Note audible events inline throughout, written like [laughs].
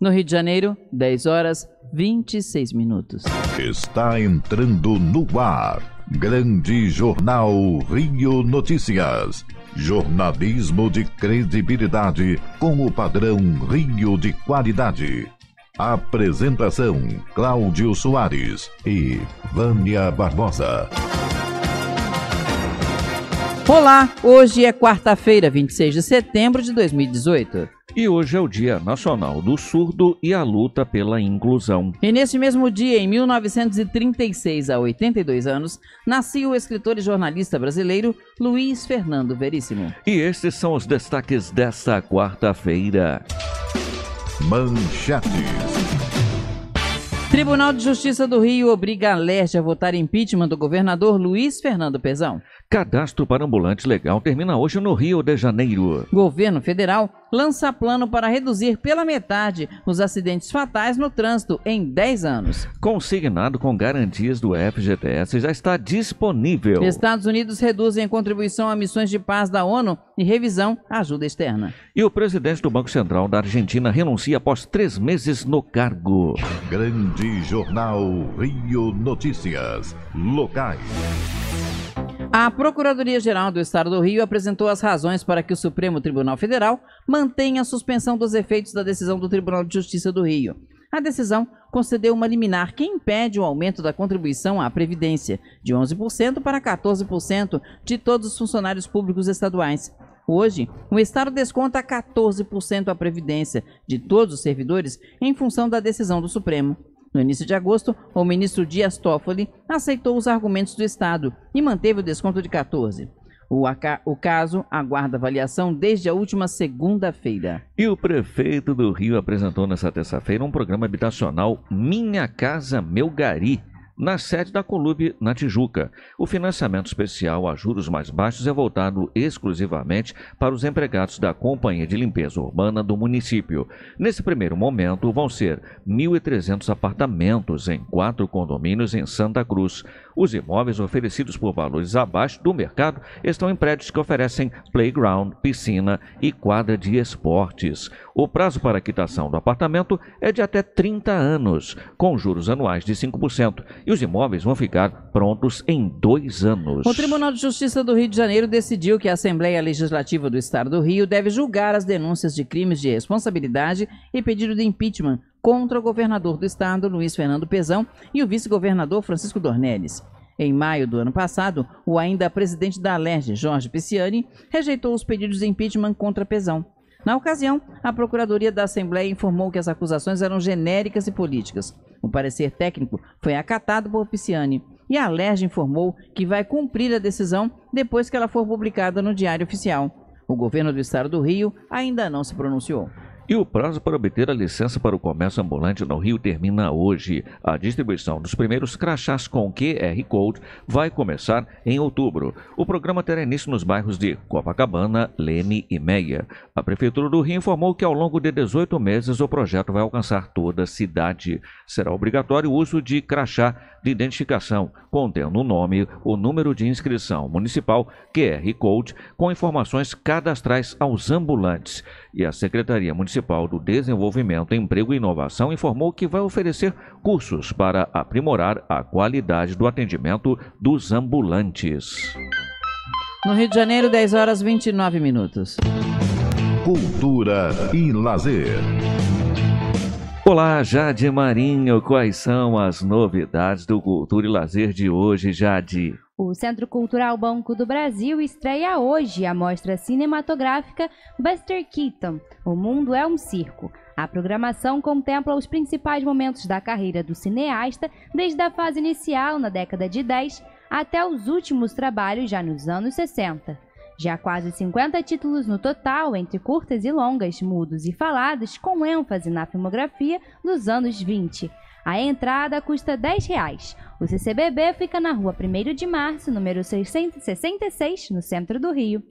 No Rio de Janeiro, 10 horas 26 minutos. Está entrando no ar. Grande Jornal Rio Notícias. Jornalismo de credibilidade com o padrão Rio de qualidade. Apresentação: Cláudio Soares e Vânia Barbosa. Olá, hoje é quarta-feira, 26 de setembro de 2018. E hoje é o Dia Nacional do Surdo e a luta pela inclusão. E nesse mesmo dia, em 1936, há 82 anos, nasceu o escritor e jornalista brasileiro Luiz Fernando Veríssimo. E estes são os destaques desta quarta-feira. Manchetes. Tribunal de Justiça do Rio obriga a Leste a votar impeachment do governador Luiz Fernando Pezão. Cadastro para ambulantes legal termina hoje no Rio de Janeiro. Governo federal lança plano para reduzir pela metade os acidentes fatais no trânsito em 10 anos. Consignado com garantias do FGTS já está disponível. Estados Unidos reduzem contribuição a missões de paz da ONU e revisão à ajuda externa. E o presidente do Banco Central da Argentina renuncia após três meses no cargo. Grande Jornal Rio Notícias. Locais. A Procuradoria-Geral do Estado do Rio apresentou as razões para que o Supremo Tribunal Federal mantenha a suspensão dos efeitos da decisão do Tribunal de Justiça do Rio. A decisão concedeu uma liminar que impede o aumento da contribuição à Previdência, de 11% para 14% de todos os funcionários públicos estaduais. Hoje, o Estado desconta 14% à Previdência de todos os servidores em função da decisão do Supremo. No início de agosto, o ministro Dias Toffoli aceitou os argumentos do Estado e manteve o desconto de 14. O, o, caso aguarda avaliação desde a última segunda-feira. E o prefeito do Rio apresentou nesta terça-feira um programa habitacional Minha Casa Meu Gari na sede da Colube, na Tijuca. O financiamento especial a juros mais baixos é voltado exclusivamente para os empregados da Companhia de Limpeza Urbana do município. Nesse primeiro momento, vão ser 1.300 apartamentos em quatro condomínios em Santa Cruz. Os imóveis oferecidos por valores abaixo do mercado estão em prédios que oferecem playground, piscina e quadra de esportes. O prazo para a quitação do apartamento é de até 30 anos, com juros anuais de 5% e os imóveis vão ficar prontos em dois anos. O Tribunal de Justiça do Rio de Janeiro decidiu que a Assembleia Legislativa do Estado do Rio deve julgar as denúncias de crimes de responsabilidade e pedido de impeachment contra o governador do Estado, Luiz Fernando Pezão, e o vice-governador Francisco Dornelles. Em maio do ano passado, o ainda presidente da Alerj, Jorge Pisciani, rejeitou os pedidos de impeachment contra Pezão. Na ocasião, a Procuradoria da Assembleia informou que as acusações eram genéricas e políticas. O parecer técnico foi acatado por Pisciani e a Alerj informou que vai cumprir a decisão depois que ela for publicada no Diário Oficial. O governo do Estado do Rio ainda não se pronunciou. E o prazo para obter a licença para o comércio ambulante no Rio termina hoje. A distribuição dos primeiros crachás com QR Code vai começar em outubro. O programa terá início nos bairros de Copacabana, Leme e Meia. A Prefeitura do Rio informou que ao longo de 18 meses o projeto vai alcançar toda a cidade. Será obrigatório o uso de crachá de identificação, contendo o nome, o número de inscrição municipal, QR Code, com informações cadastrais aos ambulantes. E a Secretaria Municipal do Desenvolvimento, Emprego e Inovação informou que vai oferecer cursos para aprimorar a qualidade do atendimento dos ambulantes. No Rio de Janeiro, 10 horas 29 minutos. Cultura e lazer. Olá, Jade Marinho, quais são as novidades do Cultura e Lazer de hoje, Jade? O Centro Cultural Banco do Brasil estreia hoje a mostra cinematográfica Buster Keaton O Mundo é um Circo. A programação contempla os principais momentos da carreira do cineasta, desde a fase inicial na década de 10 até os últimos trabalhos já nos anos 60. Já quase 50 títulos no total, entre curtas e longas, mudos e falados, com ênfase na filmografia dos anos 20. A entrada custa R$ 10,00. O CCBB fica na rua 1 de Março, número 666, no centro do Rio.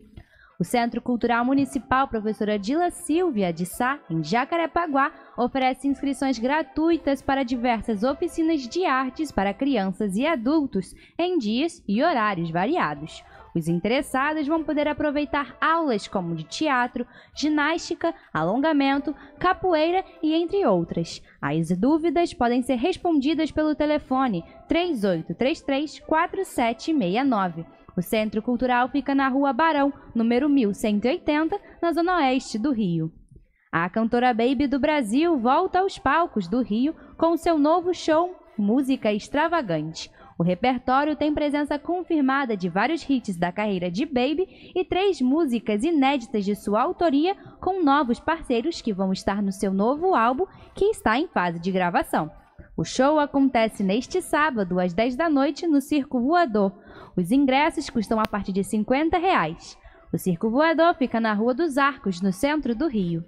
O Centro Cultural Municipal Professora Dila Silvia de Sá, em Jacarepaguá, oferece inscrições gratuitas para diversas oficinas de artes para crianças e adultos, em dias e horários variados. Os interessados vão poder aproveitar aulas como de teatro, ginástica, alongamento, capoeira e entre outras. As dúvidas podem ser respondidas pelo telefone 3833 4769. O Centro Cultural fica na Rua Barão, número 1180, na Zona Oeste do Rio. A cantora Baby do Brasil volta aos palcos do Rio com seu novo show Música Extravagante. O repertório tem presença confirmada de vários hits da carreira de Baby e três músicas inéditas de sua autoria com novos parceiros que vão estar no seu novo álbum, que está em fase de gravação. O show acontece neste sábado, às 10 da noite, no Circo Voador. Os ingressos custam a partir de 50 reais. O Circo Voador fica na Rua dos Arcos, no centro do Rio.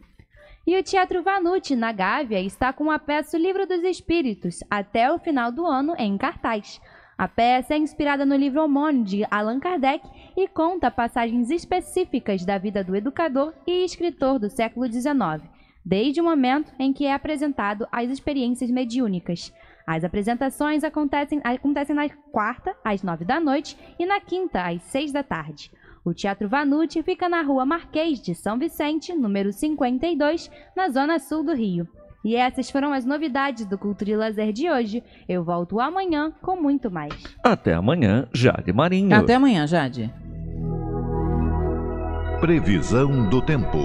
E o Teatro Vanucci, na Gávea, está com a peça O Livro dos Espíritos, até o final do ano, em cartaz. A peça é inspirada no livro homônimo de Allan Kardec e conta passagens específicas da vida do educador e escritor do século XIX, desde o momento em que é apresentado as experiências mediúnicas. As apresentações acontecem, acontecem na quarta, às nove da noite, e na quinta, às seis da tarde. O Teatro Vanucci fica na rua Marquês de São Vicente, número 52, na zona sul do Rio. E essas foram as novidades do Cultura e Lazer de hoje. Eu volto amanhã com muito mais. Até amanhã, Jade Marinho. Até amanhã, Jade. Previsão do tempo.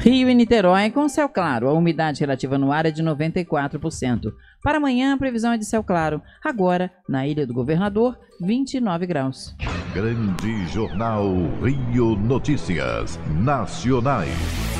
Rio e Niterói com céu claro. A umidade relativa no ar é de 94%. Para amanhã, a previsão é de céu claro. Agora, na Ilha do Governador, 29 graus. Grande Jornal Rio Notícias Nacionais.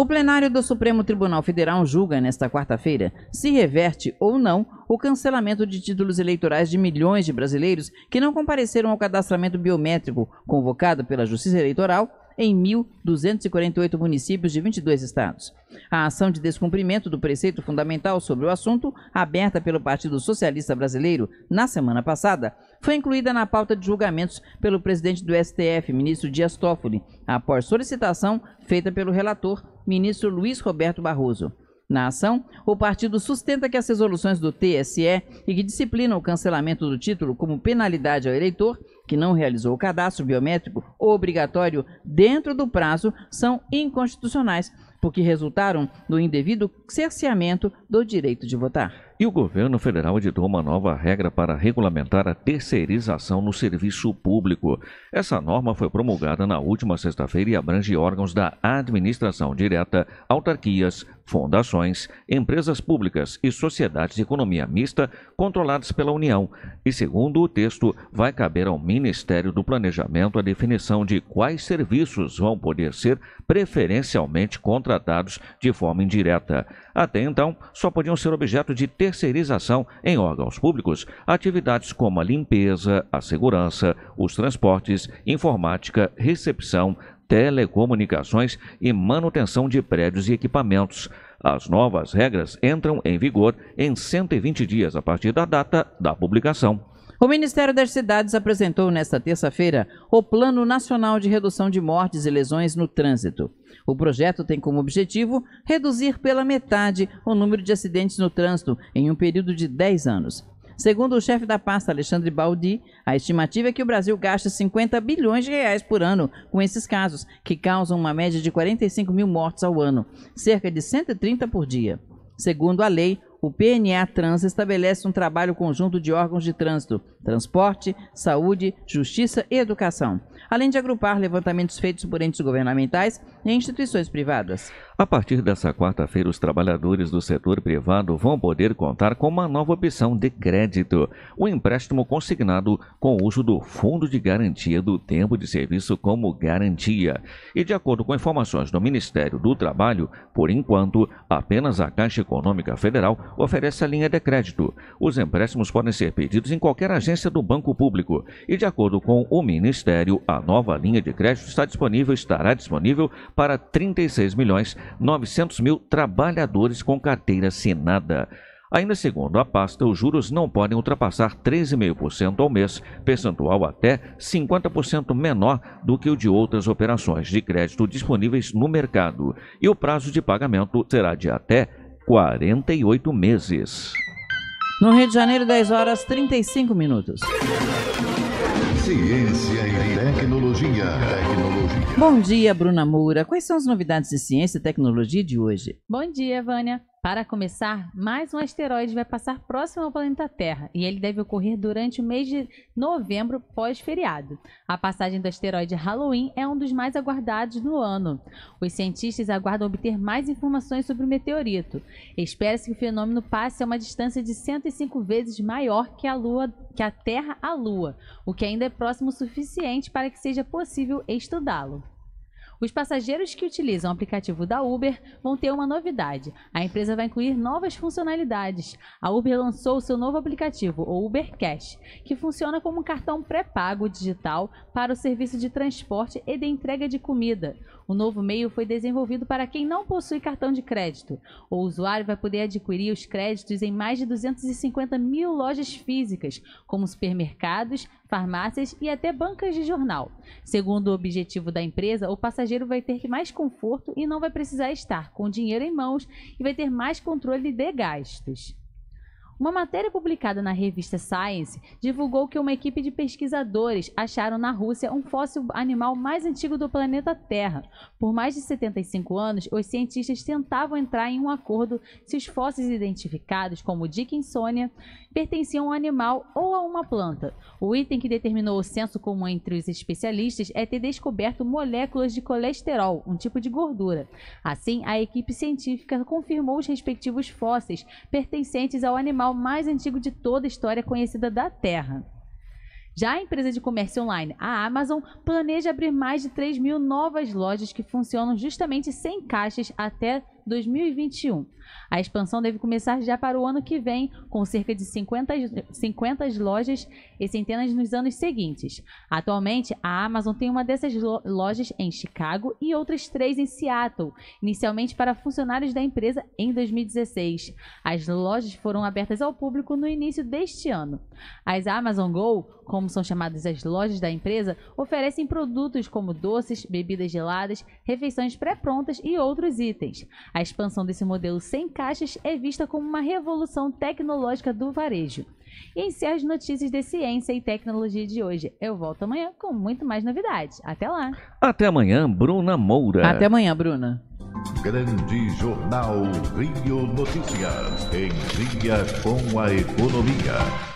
O plenário do Supremo Tribunal Federal julga nesta quarta-feira se reverte ou não o cancelamento de títulos eleitorais de milhões de brasileiros que não compareceram ao cadastramento biométrico convocado pela Justiça Eleitoral em 1.248 municípios de 22 estados. A ação de descumprimento do preceito fundamental sobre o assunto, aberta pelo Partido Socialista Brasileiro na semana passada, foi incluída na pauta de julgamentos pelo presidente do STF, ministro Dias Toffoli, após solicitação feita pelo relator, ministro Luiz Roberto Barroso. Na ação, o partido sustenta que as resoluções do TSE e que disciplinam o cancelamento do título como penalidade ao eleitor que não realizou o cadastro biométrico obrigatório dentro do prazo são inconstitucionais, porque resultaram no indevido cerceamento do direito de votar. E o governo federal editou uma nova regra para regulamentar a terceirização no serviço público. Essa norma foi promulgada na última sexta-feira e abrange órgãos da administração direta, autarquias, fundações, empresas públicas e sociedades de economia mista controladas pela União. E segundo o texto, vai caber ao Ministério do Planejamento a definição de quais serviços vão poder ser preferencialmente contratados de forma indireta. Até então, só podiam ser objeto de terceirização em órgãos públicos atividades como a limpeza, a segurança, os transportes, informática, recepção, telecomunicações e manutenção de prédios e equipamentos. As novas regras entram em vigor em 120 dias a partir da data da publicação. O Ministério das Cidades apresentou nesta terça-feira o Plano Nacional de Redução de Mortes e Lesões no Trânsito. O projeto tem como objetivo reduzir pela metade o número de acidentes no trânsito em um período de 10 anos. Segundo o chefe da pasta, Alexandre Baldi, a estimativa é que o Brasil gaste 50 bilhões de reais por ano com esses casos, que causam uma média de 45 mil mortes ao ano, cerca de 130 por dia. Segundo a lei, o PNA Trans estabelece um trabalho conjunto de órgãos de trânsito, transporte, saúde, justiça e educação, além de agrupar levantamentos feitos por entes governamentais e instituições privadas. A partir dessa quarta-feira, os trabalhadores do setor privado vão poder contar com uma nova opção de crédito, o um empréstimo consignado com o uso do Fundo de Garantia do Tempo de Serviço como garantia. E de acordo com informações do Ministério do Trabalho, por enquanto, apenas a Caixa Econômica Federal oferece a linha de crédito. Os empréstimos podem ser pedidos em qualquer agência do Banco Público. E de acordo com o Ministério, a nova linha de crédito está disponível, estará disponível para 36 milhões 900 mil trabalhadores com carteira assinada. Ainda segundo a pasta, os juros não podem ultrapassar 13,5% ao mês, percentual até 50% menor do que o de outras operações de crédito disponíveis no mercado, e o prazo de pagamento será de até 48 meses. No Rio de Janeiro, 10 horas 35 minutos. Ciência e tecnologia. tecnologia. Bom dia, Bruna Moura. Quais são as novidades de ciência e tecnologia de hoje? Bom dia, Vânia. Para começar, mais um asteroide vai passar próximo ao planeta Terra e ele deve ocorrer durante o mês de novembro pós-feriado. A passagem do asteroide Halloween é um dos mais aguardados no ano. Os cientistas aguardam obter mais informações sobre o meteorito. Espera-se que o fenômeno passe a uma distância de 105 vezes maior que a, Lua, que a Terra à Lua, o que ainda é próximo o suficiente para que seja possível estudá-lo. Os passageiros que utilizam o aplicativo da Uber vão ter uma novidade. A empresa vai incluir novas funcionalidades. A Uber lançou seu novo aplicativo, o Uber Cash, que funciona como um cartão pré-pago digital para o serviço de transporte e de entrega de comida. O novo meio foi desenvolvido para quem não possui cartão de crédito. O usuário vai poder adquirir os créditos em mais de 250 mil lojas físicas, como supermercados, farmácias e até bancas de jornal. Segundo o objetivo da empresa, o passageiro vai ter mais conforto e não vai precisar estar com dinheiro em mãos e vai ter mais controle de gastos. Uma matéria publicada na revista Science divulgou que uma equipe de pesquisadores acharam na Rússia um fóssil animal mais antigo do planeta Terra. Por mais de 75 anos, os cientistas tentavam entrar em um acordo se os fósseis identificados como Dickinsonia pertenciam a um animal ou a uma planta. O item que determinou o senso comum entre os especialistas é ter descoberto moléculas de colesterol, um tipo de gordura. Assim, a equipe científica confirmou os respectivos fósseis pertencentes ao animal mais antigo de toda a história conhecida da Terra. Já a empresa de comércio online, a Amazon, planeja abrir mais de 3 mil novas lojas que funcionam justamente sem caixas até 2021. A expansão deve começar já para o ano que vem, com cerca de 50, 50 lojas e centenas nos anos seguintes. Atualmente, a Amazon tem uma dessas lojas em Chicago e outras três em Seattle, inicialmente para funcionários da empresa em 2016. As lojas foram abertas ao público no início deste ano. As Amazon Go, como são chamadas as lojas da empresa, oferecem produtos como doces, bebidas geladas, refeições pré-prontas e outros itens. A expansão desse modelo sem caixas é vista como uma revolução tecnológica do varejo. E encerra as notícias de ciência e tecnologia de hoje. Eu volto amanhã com muito mais novidades. Até lá. Até amanhã, Bruna Moura. Até amanhã, Bruna. Grande Jornal Rio Notícias. Em dia com a economia.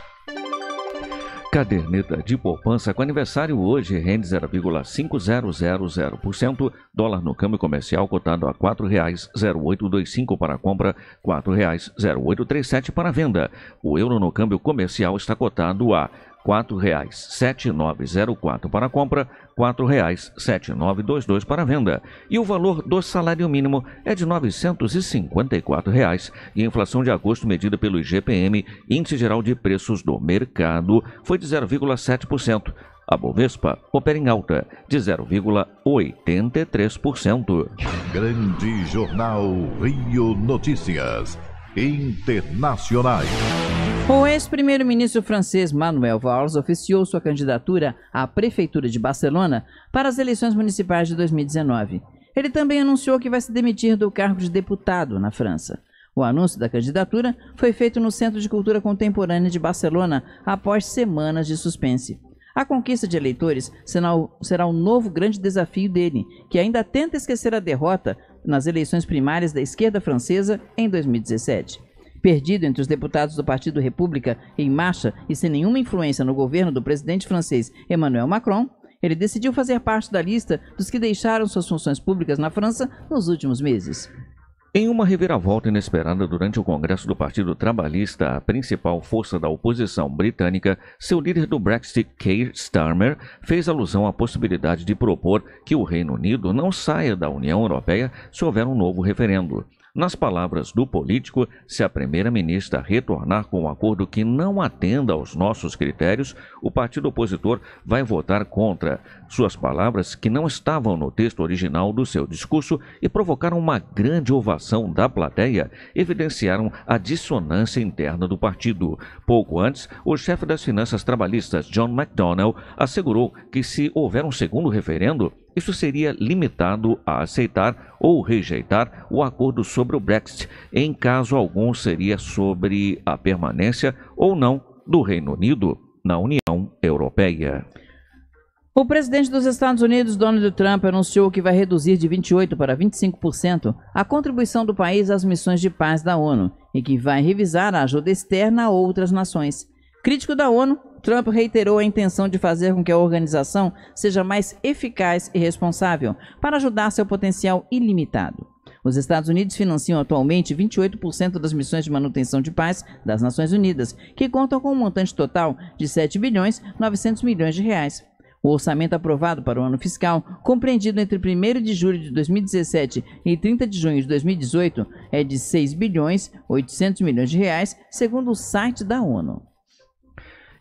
Caderneta de poupança com aniversário hoje rende 0,5000%. Dólar no câmbio comercial cotado a R$ 4,0825 para compra, R$ 4,0837 para venda. O euro no câmbio comercial está cotado a quatro reais sete nove zero quatro para compra, quatro reais sete nove dois dois para venda. E o valor do salário mínimo é de novecentos e cinquenta e quatro reais. E a inflação de agosto medida pelo IGPM, Índice Geral de Preços do Mercado, foi de 0,7%. A Bovespa opera em alta de 0,83%. Grande Jornal Rio Notícias Internacionais. O ex-primeiro-ministro francês Manuel Valls oficiou sua candidatura à Prefeitura de Barcelona para as eleições municipais de 2019. Ele também anunciou que vai se demitir do cargo de deputado na França. O anúncio da candidatura foi feito no Centro de Cultura Contemporânea de Barcelona após semanas de suspense. A conquista de eleitores será o novo grande desafio dele, que ainda tenta esquecer a derrota nas eleições primárias da esquerda francesa em 2017. Perdido entre os deputados do Partido República em Marcha e sem nenhuma influência no governo do presidente francês Emmanuel Macron, ele decidiu fazer parte da lista dos que deixaram suas funções públicas na França nos últimos meses. Em uma reviravolta inesperada durante o Congresso do Partido Trabalhista, a principal força da oposição britânica, seu líder do Brexit, Keir Starmer, fez alusão à possibilidade de propor que o Reino Unido não saia da União Europeia se houver um novo referendo. Nas palavras do político, se a primeira-ministra retornar com um acordo que não atenda aos nossos critérios, o partido opositor vai votar contra. Suas palavras, que não estavam no texto original do seu discurso e provocaram uma grande ovação da plateia, evidenciaram a dissonância interna do partido. Pouco antes, o chefe das finanças trabalhistas, John McDonnell, assegurou que se houver um segundo referendo, isso seria limitado a aceitar ou rejeitar o acordo sobre o Brexit, em caso algum seria sobre a permanência ou não do Reino Unido na União Europeia. O presidente dos Estados Unidos, Donald Trump, anunciou que vai reduzir de 28% para 25% a contribuição do país às missões de paz da ONU e que vai revisar a ajuda externa a outras nações. Crítico da ONU, Trump reiterou a intenção de fazer com que a organização seja mais eficaz e responsável para ajudar seu potencial ilimitado. Os Estados Unidos financiam atualmente 28% das missões de manutenção de paz das Nações Unidas, que contam com um montante total de 7 bilhões 900 milhões de reais. O orçamento aprovado para o ano fiscal, compreendido entre 1 de julho de 2017 e 30 de junho de 2018, é de 6 bilhões 800 milhões de reais, segundo o site da ONU.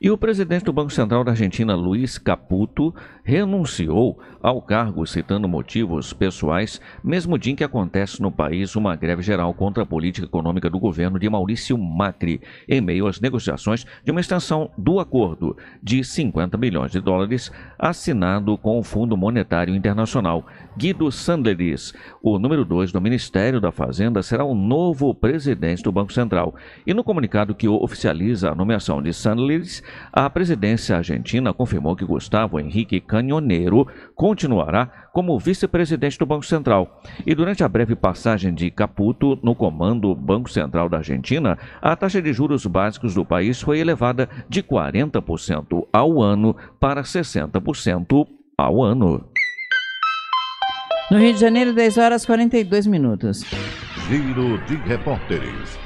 E o presidente do Banco Central da Argentina, Luiz Caputo, renunciou ao cargo citando motivos pessoais, mesmo dia em que acontece no país uma greve geral contra a política econômica do governo de Maurício Macri, em meio às negociações de uma extensão do acordo de 50 bilhões de dólares assinado com o Fundo Monetário Internacional. Guido Sandleris, o número 2 do Ministério da Fazenda, será o novo presidente do Banco Central. E no comunicado que oficializa a nomeação de Sandleris, a presidência argentina confirmou que Gustavo Henrique Canhoneiro continuará como vice-presidente do Banco Central. E durante a breve passagem de Caputo no comando do Banco Central da Argentina, a taxa de juros básicos do país foi elevada de 40% ao ano para 60% ao ano. No Rio de Janeiro, 10 horas 42 minutos. Giro de repórteres.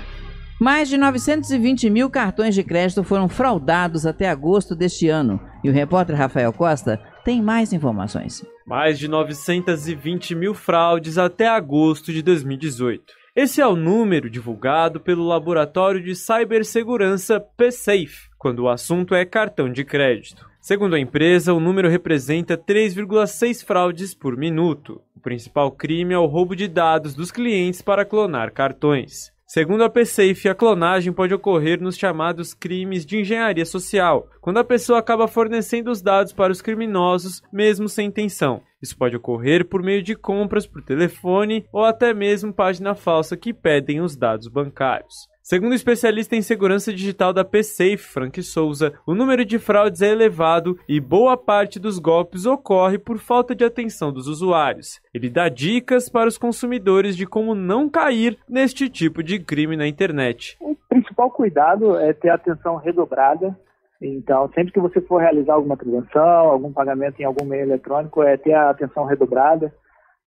Mais de 920 mil cartões de crédito foram fraudados até agosto deste ano. E o repórter Rafael Costa tem mais informações. Mais de 920 mil fraudes até agosto de 2018. Esse é o número divulgado pelo Laboratório de Cibersegurança PSAFE, quando o assunto é cartão de crédito. Segundo a empresa, o número representa 3,6 fraudes por minuto. O principal crime é o roubo de dados dos clientes para clonar cartões. Segundo a PSAFE, a clonagem pode ocorrer nos chamados crimes de engenharia social, quando a pessoa acaba fornecendo os dados para os criminosos, mesmo sem intenção. Isso pode ocorrer por meio de compras por telefone ou até mesmo página falsa que pedem os dados bancários. Segundo o especialista em segurança digital da PSAFE, Frank Souza, o número de fraudes é elevado e boa parte dos golpes ocorre por falta de atenção dos usuários. Ele dá dicas para os consumidores de como não cair neste tipo de crime na internet. O principal cuidado é ter atenção redobrada. Então, sempre que você for realizar alguma transação, algum pagamento em algum meio eletrônico, é ter a atenção redobrada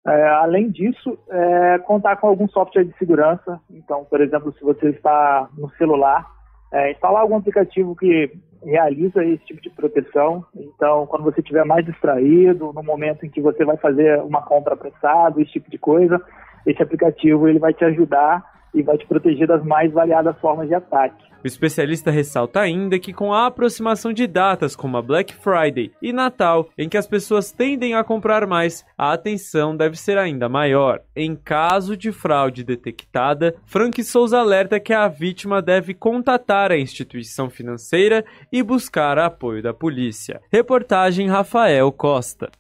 é, além disso, é, contar com algum software de segurança. Então, por exemplo, se você está no celular, é, instalar algum aplicativo que realiza esse tipo de proteção. Então, quando você estiver mais distraído, no momento em que você vai fazer uma compra apressada, esse tipo de coisa, esse aplicativo ele vai te ajudar e vai te proteger das mais variadas formas de ataque. O especialista ressalta ainda que, com a aproximação de datas como a Black Friday e Natal, em que as pessoas tendem a comprar mais, a atenção deve ser ainda maior. Em caso de fraude detectada, Frank Souza alerta que a vítima deve contatar a instituição financeira e buscar apoio da polícia. Reportagem Rafael Costa.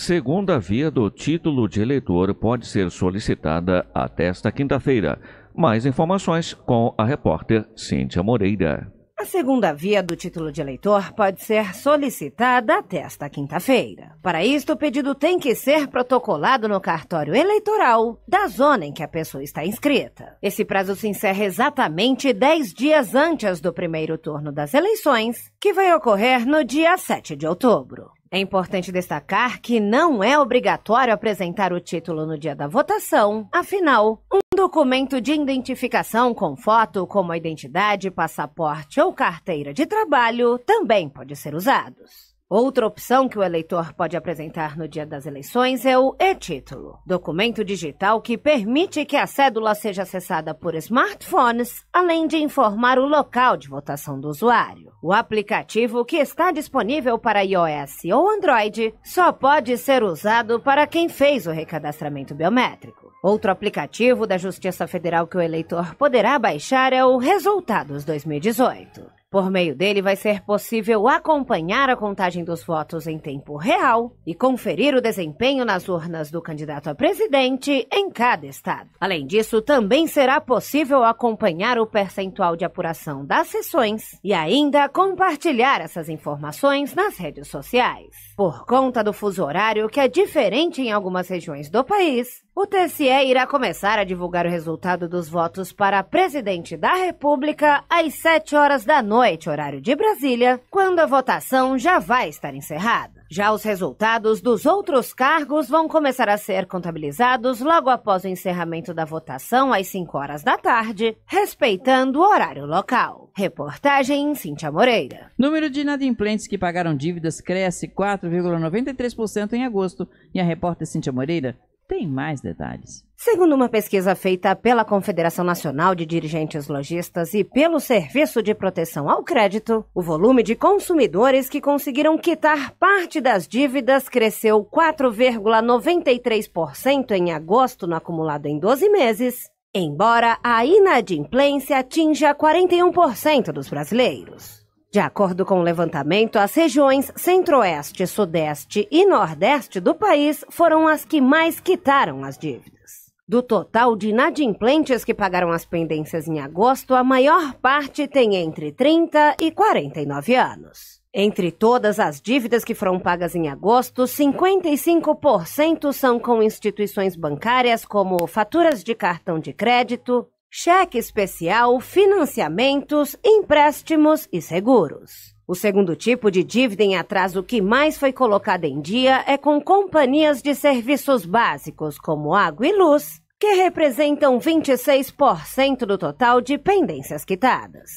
Segunda via do título de eleitor pode ser solicitada até esta quinta-feira. Mais informações com a repórter Cíntia Moreira. A segunda via do título de eleitor pode ser solicitada até esta quinta-feira. Para isto, o pedido tem que ser protocolado no cartório eleitoral da zona em que a pessoa está inscrita. Esse prazo se encerra exatamente 10 dias antes do primeiro turno das eleições, que vai ocorrer no dia 7 de outubro. É importante destacar que não é obrigatório apresentar o título no dia da votação. Afinal, um documento de identificação com foto, como a identidade, passaporte ou carteira de trabalho, também pode ser usados. Outra opção que o eleitor pode apresentar no dia das eleições é o e-título, documento digital que permite que a cédula seja acessada por smartphones, além de informar o local de votação do usuário. O aplicativo que está disponível para iOS ou Android só pode ser usado para quem fez o recadastramento biométrico. Outro aplicativo da Justiça Federal que o eleitor poderá baixar é o Resultados 2018. Por meio dele, vai ser possível acompanhar a contagem dos votos em tempo real e conferir o desempenho nas urnas do candidato a presidente em cada estado. Além disso, também será possível acompanhar o percentual de apuração das sessões e ainda compartilhar essas informações nas redes sociais. Por conta do fuso horário, que é diferente em algumas regiões do país, o TSE irá começar a divulgar o resultado dos votos para presidente da República às 7 horas da noite, horário de Brasília, quando a votação já vai estar encerrada. Já os resultados dos outros cargos vão começar a ser contabilizados logo após o encerramento da votação às 5 horas da tarde, respeitando o horário local. Reportagem Cintia Moreira. Número de inadimplentes que pagaram dívidas cresce 4,93% em agosto e a repórter Cintia Moreira tem mais detalhes. Segundo uma pesquisa feita pela Confederação Nacional de Dirigentes Logistas e pelo Serviço de Proteção ao Crédito, o volume de consumidores que conseguiram quitar parte das dívidas cresceu 4,93% em agosto no acumulado em 12 meses, embora a inadimplência atinja 41% dos brasileiros. De acordo com o levantamento, as regiões Centro-Oeste, Sudeste e Nordeste do país foram as que mais quitaram as dívidas. Do total de inadimplentes que pagaram as pendências em agosto, a maior parte tem entre 30 e 49 anos. Entre todas as dívidas que foram pagas em agosto, 55% são com instituições bancárias como faturas de cartão de crédito, cheque especial, financiamentos, empréstimos e seguros. O segundo tipo de dívida em atraso que mais foi colocada em dia é com companhias de serviços básicos, como água e luz, que representam 26% do total de pendências quitadas.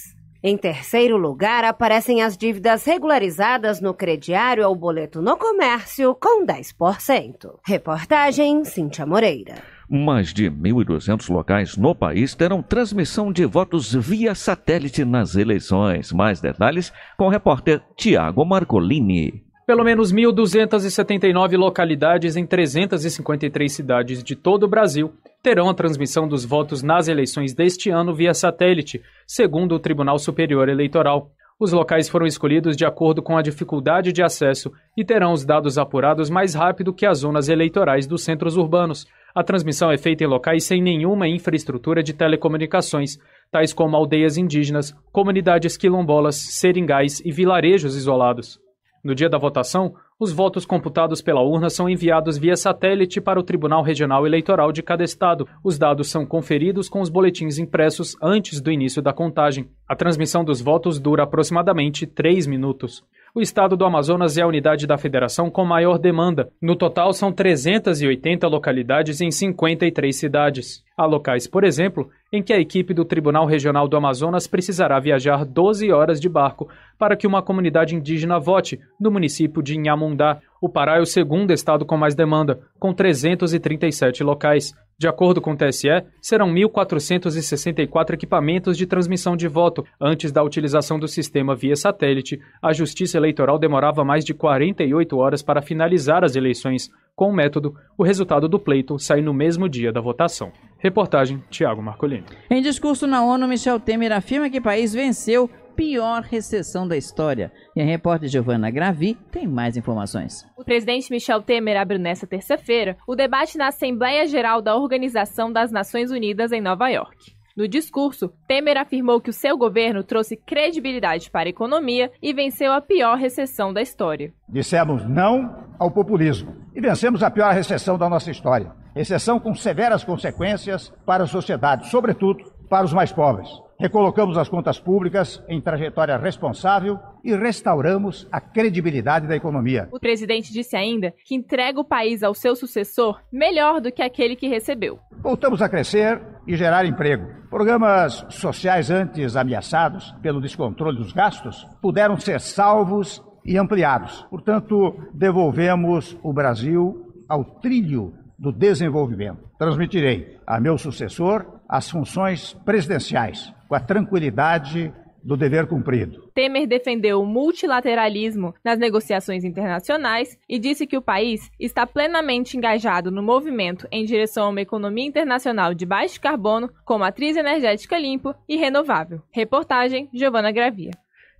Em terceiro lugar, aparecem as dívidas regularizadas no crediário ao boleto no comércio, com 10%. Reportagem Cintia Moreira. Mais de 1.200 locais no país terão transmissão de votos via satélite nas eleições. Mais detalhes com o repórter Tiago Marcolini. Pelo menos 1.279 localidades em 353 cidades de todo o Brasil terão a transmissão dos votos nas eleições deste ano via satélite, segundo o Tribunal Superior Eleitoral. Os locais foram escolhidos de acordo com a dificuldade de acesso e terão os dados apurados mais rápido que as zonas eleitorais dos centros urbanos. A transmissão é feita em locais sem nenhuma infraestrutura de telecomunicações, tais como aldeias indígenas, comunidades quilombolas, seringais e vilarejos isolados. No dia da votação, os votos computados pela urna são enviados via satélite para o Tribunal Regional Eleitoral de cada estado. Os dados são conferidos com os boletins impressos antes do início da contagem. A transmissão dos votos dura aproximadamente 3 minutos o estado do Amazonas é a unidade da federação com maior demanda. No total, são 380 localidades em 53 cidades. Há locais, por exemplo, em que a equipe do Tribunal Regional do Amazonas precisará viajar 12 horas de barco para que uma comunidade indígena vote, no município de Inhamundá. O Pará é o segundo estado com mais demanda, com 337 locais. De acordo com o TSE, serão 1.464 equipamentos de transmissão de voto. Antes da utilização do sistema via satélite, a Justiça Eleitoral demorava mais de 48 horas para finalizar as eleições. Com o método, o resultado do pleito sai no mesmo dia da votação. Reportagem Tiago Marcolini. Em discurso na ONU, Michel Temer afirma que o país venceu pior recessão da história. E a repórter Giovanna Gravi tem mais informações. O presidente Michel Temer abre nesta terça-feira o debate na Assembleia Geral da Organização das Nações Unidas em Nova York. No discurso, Temer afirmou que o seu governo trouxe credibilidade para a economia e venceu a pior recessão da história. Dissemos não ao populismo e vencemos a pior recessão da nossa história. Recessão com severas consequências para a sociedade, sobretudo para os mais pobres. Recolocamos as contas públicas em trajetória responsável e restauramos a credibilidade da economia. O presidente disse ainda que entrega o país ao seu sucessor melhor do que aquele que recebeu. Voltamos a crescer e gerar emprego. Programas sociais antes ameaçados pelo descontrole dos gastos puderam ser salvos e ampliados. Portanto, devolvemos o Brasil ao trilho do desenvolvimento. Transmitirei a meu sucessor as funções presidenciais com a tranquilidade do dever cumprido. Temer defendeu o multilateralismo nas negociações internacionais e disse que o país está plenamente engajado no movimento em direção a uma economia internacional de baixo carbono, com matriz energética limpa e renovável. Reportagem Giovana Gravia.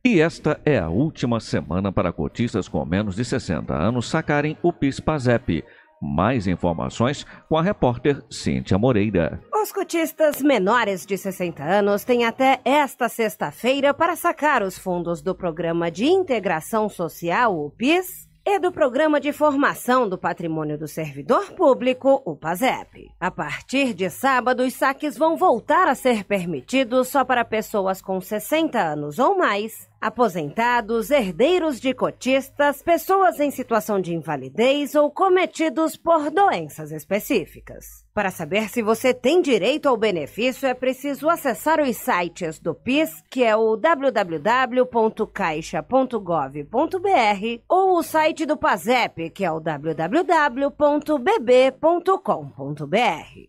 E esta é a última semana para cotistas com menos de 60 anos sacarem o PIS-PASEP. Mais informações com a repórter Cíntia Moreira. Os cotistas menores de 60 anos têm até esta sexta-feira para sacar os fundos do Programa de Integração Social, o PIS, e do Programa de Formação do Patrimônio do Servidor Público, o PASEP. A partir de sábado, os saques vão voltar a ser permitidos só para pessoas com 60 anos ou mais, aposentados, herdeiros de cotistas, pessoas em situação de invalidez ou cometidos por doenças específicas. Para saber se você tem direito ao benefício, é preciso acessar os sites do PIS, que é o www.caixa.gov.br, ou o site do PASEP, que é o www.bb.com.br.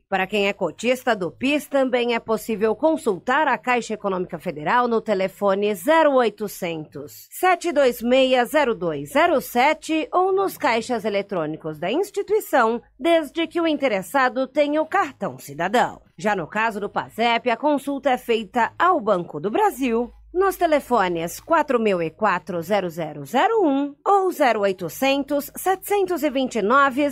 Para quem é cotista do PIS, também é possível consultar a Caixa Econômica Federal no telefone 0800 7260207 ou nos caixas eletrônicos da instituição, desde que o interessado tenho cartão cidadão. Já no caso do PASEP, a consulta é feita ao Banco do Brasil nos telefones 4004-0001 ou 0800 729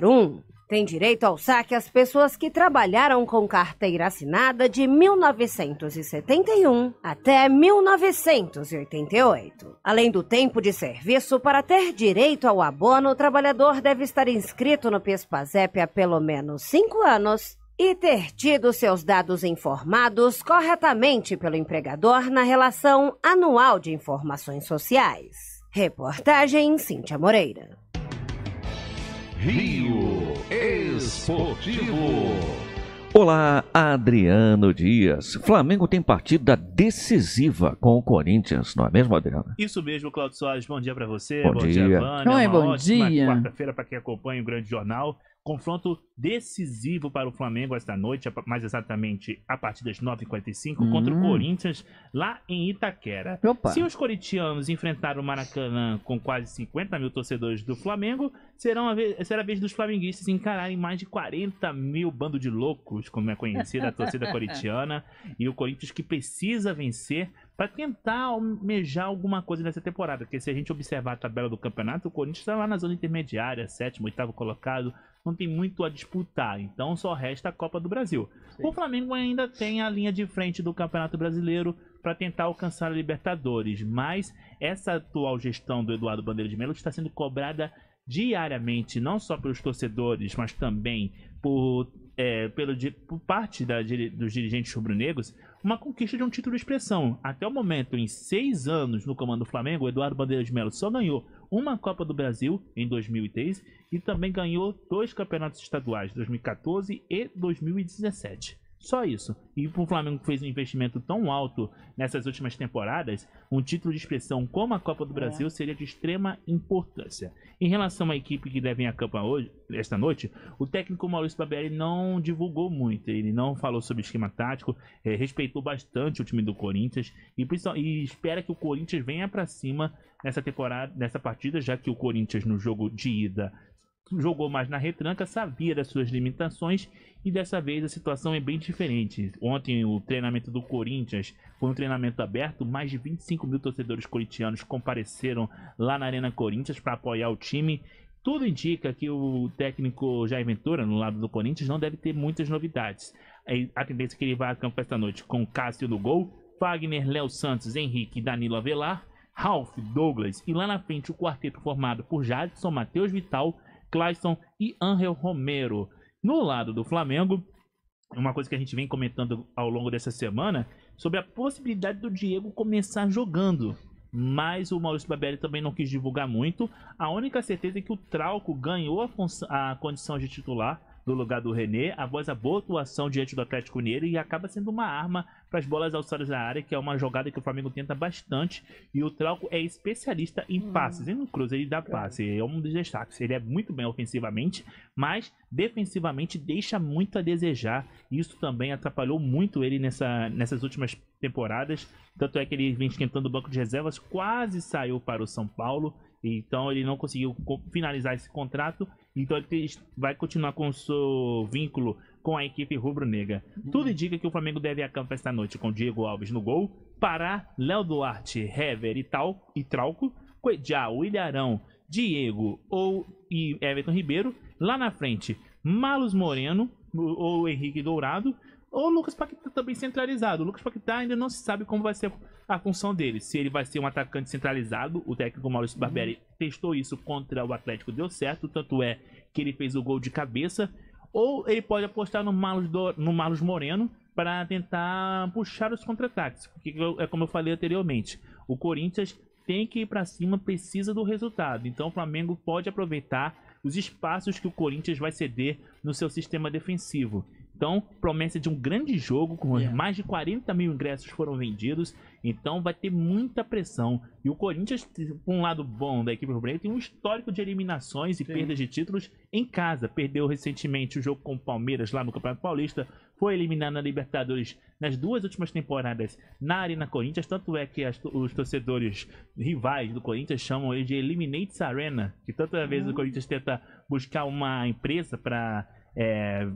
0001. Tem direito ao saque as pessoas que trabalharam com carteira assinada de 1971 até 1988. Além do tempo de serviço, para ter direito ao abono, o trabalhador deve estar inscrito no PESPAZEP há pelo menos cinco anos e ter tido seus dados informados corretamente pelo empregador na relação anual de informações sociais. Reportagem Cíntia Moreira. Rio Esportivo. Olá, Adriano Dias. Flamengo tem partida decisiva com o Corinthians, não é mesmo, Adriano? Isso mesmo, Claudio Soares. Bom dia para você. Bom, bom dia, dia Vânia. Oi, é bom dia. Quarta-feira para quem acompanha o Grande Jornal. Confronto decisivo para o Flamengo esta noite, mais exatamente a partir das 9h45, hum. contra o hum. Corinthians, lá em Itaquera. Opa. Se os coritianos enfrentaram o Maracanã com quase 50 mil torcedores do Flamengo, serão a vez, será a vez dos flamenguistas encararem mais de 40 mil bando de loucos, como é conhecida a torcida [laughs] coritiana, e o Corinthians que precisa vencer para tentar almejar alguma coisa nessa temporada. Porque se a gente observar a tabela do campeonato, o Corinthians está lá na zona intermediária, sétimo, oitavo colocado, não tem muito a disputar. Então só resta a Copa do Brasil. Sim. O Flamengo ainda tem a linha de frente do Campeonato Brasileiro para tentar alcançar a Libertadores, mas essa atual gestão do Eduardo Bandeira de Melo está sendo cobrada diariamente, não só pelos torcedores, mas também por, é, pelo, por parte da, dos dirigentes rubro-negros, uma conquista de um título de expressão. Até o momento, em seis anos no comando do Flamengo, Eduardo Bandeira de Melo só ganhou uma Copa do Brasil em 2003 e também ganhou dois campeonatos estaduais, 2014 e 2017. Só isso. E para o Flamengo que fez um investimento tão alto nessas últimas temporadas, um título de expressão como a Copa do é. Brasil é. seria de extrema importância. Em relação à equipe que deve ir a Copa hoje, esta noite, o técnico Maurício Babelli não divulgou muito. Ele não falou sobre esquema tático, é, respeitou bastante o time do Corinthians e, e espera que o Corinthians venha para cima nessa temporada, nessa partida, já que o Corinthians no jogo de ida jogou mais na retranca, sabia das suas limitações e dessa vez a situação é bem diferente. Ontem o treinamento do Corinthians foi um treinamento aberto, mais de 25 mil torcedores corintianos compareceram lá na Arena Corinthians para apoiar o time. Tudo indica que o técnico Jair Ventura, no lado do Corinthians, não deve ter muitas novidades. É, a tendência é que ele vá a campo esta noite com Cássio no gol, Wagner, Léo Santos, Henrique Danilo Avelar, Ralph, Douglas e lá na frente o quarteto formado por Jadson, Matheus Vital, Clayson e Angel Romero. No lado do Flamengo, uma coisa que a gente vem comentando ao longo dessa semana sobre a possibilidade do Diego começar jogando. Mas o Maurício Babelli também não quis divulgar muito. A única certeza é que o Trauco ganhou a, a condição de titular no lugar do René, após a boa atuação diante do Atlético Mineiro e acaba sendo uma arma para as bolas alçadas da área, que é uma jogada que o Flamengo tenta bastante. E o Trauco é especialista em hum. passes. E no Cruzeiro ele dá passe. É um dos destaques. Ele é muito bem ofensivamente, mas defensivamente deixa muito a desejar. Isso também atrapalhou muito ele nessa, nessas últimas temporadas. Tanto é que ele vem esquentando o banco de reservas, quase saiu para o São Paulo. Então ele não conseguiu finalizar esse contrato. Então ele vai continuar com o seu vínculo com a equipe rubro-negra. Uhum. Tudo indica que o Flamengo deve a campo esta noite com Diego Alves no gol, Pará, Léo Duarte, Hever e, Tal, e Trauco, Coedjá, Willarão, Diego ou e Everton Ribeiro. Lá na frente, Malus Moreno ou Henrique Dourado. Ou Lucas Paquetá também centralizado. O Lucas Paquetá ainda não se sabe como vai ser a função dele. Se ele vai ser um atacante centralizado. O técnico Maurício uhum. Barbieri testou isso contra o Atlético, deu certo. Tanto é que ele fez o gol de cabeça ou ele pode apostar no Malus, do, no Malus Moreno para tentar puxar os contra-ataques. Porque é como eu falei anteriormente, o Corinthians tem que ir para cima, precisa do resultado. Então o Flamengo pode aproveitar os espaços que o Corinthians vai ceder no seu sistema defensivo. Então, promessa de um grande jogo, com yeah. mais de 40 mil ingressos foram vendidos. Então, vai ter muita pressão. E o Corinthians, por um lado bom da equipe rubro-negra, tem um histórico de eliminações e Sim. perdas de títulos em casa. Perdeu recentemente o jogo com o Palmeiras lá no Campeonato Paulista. Foi eliminado na Libertadores nas duas últimas temporadas na Arena Corinthians. Tanto é que as, os torcedores rivais do Corinthians chamam ele de Eliminates Arena. Que tantas é uhum. vezes o Corinthians tenta buscar uma empresa para é,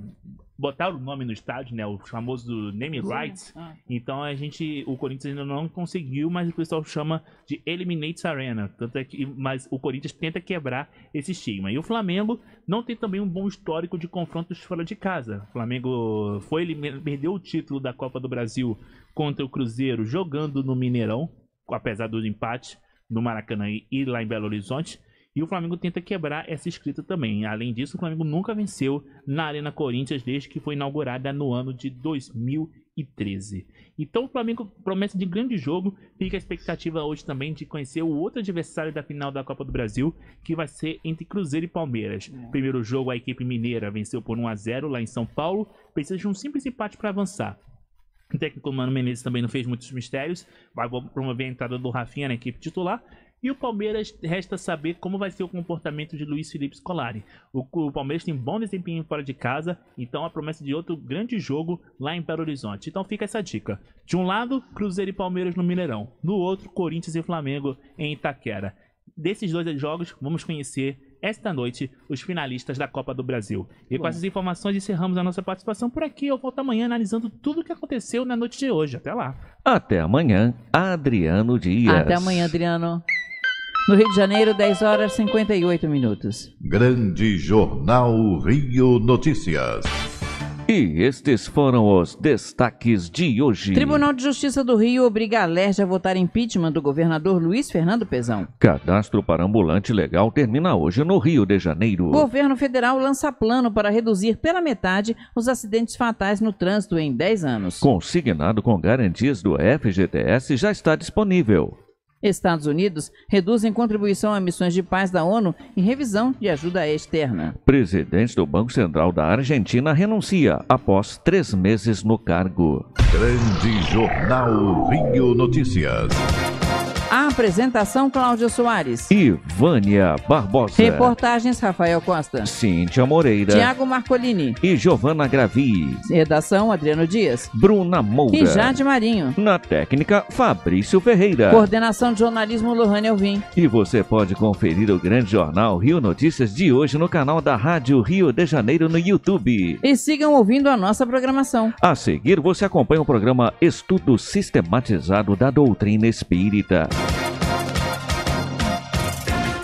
botaram o nome no estádio, né? O famoso name rights. Ah. Então a gente, o Corinthians ainda não conseguiu, mas o pessoal chama de Eliminates Arena. Tanto é que, mas o Corinthians tenta quebrar esse estigma. E o Flamengo não tem também um bom histórico de confrontos fora de casa. O Flamengo foi ele perdeu o título da Copa do Brasil contra o Cruzeiro jogando no Mineirão, apesar do empate no Maracanã e lá em Belo Horizonte. E o Flamengo tenta quebrar essa escrita também. Além disso, o Flamengo nunca venceu na Arena Corinthians desde que foi inaugurada no ano de 2013. Então, o Flamengo promessa de grande jogo. Fica a expectativa hoje também de conhecer o outro adversário da final da Copa do Brasil, que vai ser entre Cruzeiro e Palmeiras. É. Primeiro jogo, a equipe mineira venceu por 1 a 0 lá em São Paulo. Precisa de um simples empate para avançar. O técnico Mano Menezes também não fez muitos mistérios, vai promover a entrada do Rafinha na equipe titular e o Palmeiras resta saber como vai ser o comportamento de Luiz Felipe Scolari. O, o, Palmeiras tem bom desempenho fora de casa, então a promessa de outro grande jogo lá em Belo Horizonte. Então fica essa dica. De um lado, Cruzeiro e Palmeiras no Mineirão. No outro, Corinthians e Flamengo em Itaquera. Desses dois jogos, vamos conhecer esta noite os finalistas da Copa do Brasil. E com essas informações encerramos a nossa participação por aqui. Eu volto amanhã analisando tudo o que aconteceu na noite de hoje. Até lá. Até amanhã, Adriano Dias. Até amanhã, Adriano. No Rio de Janeiro, 10 horas 58 minutos. Grande Jornal Rio Notícias. E estes foram os destaques de hoje. Tribunal de Justiça do Rio obriga a LERJ a votar impeachment do governador Luiz Fernando Pezão. Cadastro para ambulante legal termina hoje no Rio de Janeiro. Governo federal lança plano para reduzir pela metade os acidentes fatais no trânsito em 10 anos. Consignado com garantias do FGTS já está disponível. Estados Unidos reduzem contribuição a missões de paz da ONU e revisão de ajuda externa. Presidente do Banco Central da Argentina renuncia após três meses no cargo. Grande Jornal Rio Notícias. Apresentação Cláudia Soares. E Vânia Barbosa. Reportagens Rafael Costa. Cíntia Moreira. Tiago Marcolini. E Giovana Gravi. Redação Adriano Dias. Bruna Moura. E Jade Marinho. Na técnica Fabrício Ferreira. Coordenação de jornalismo Lohane Alvim. E você pode conferir o grande jornal Rio Notícias de hoje no canal da Rádio Rio de Janeiro no YouTube. E sigam ouvindo a nossa programação. A seguir você acompanha o programa Estudo Sistematizado da Doutrina Espírita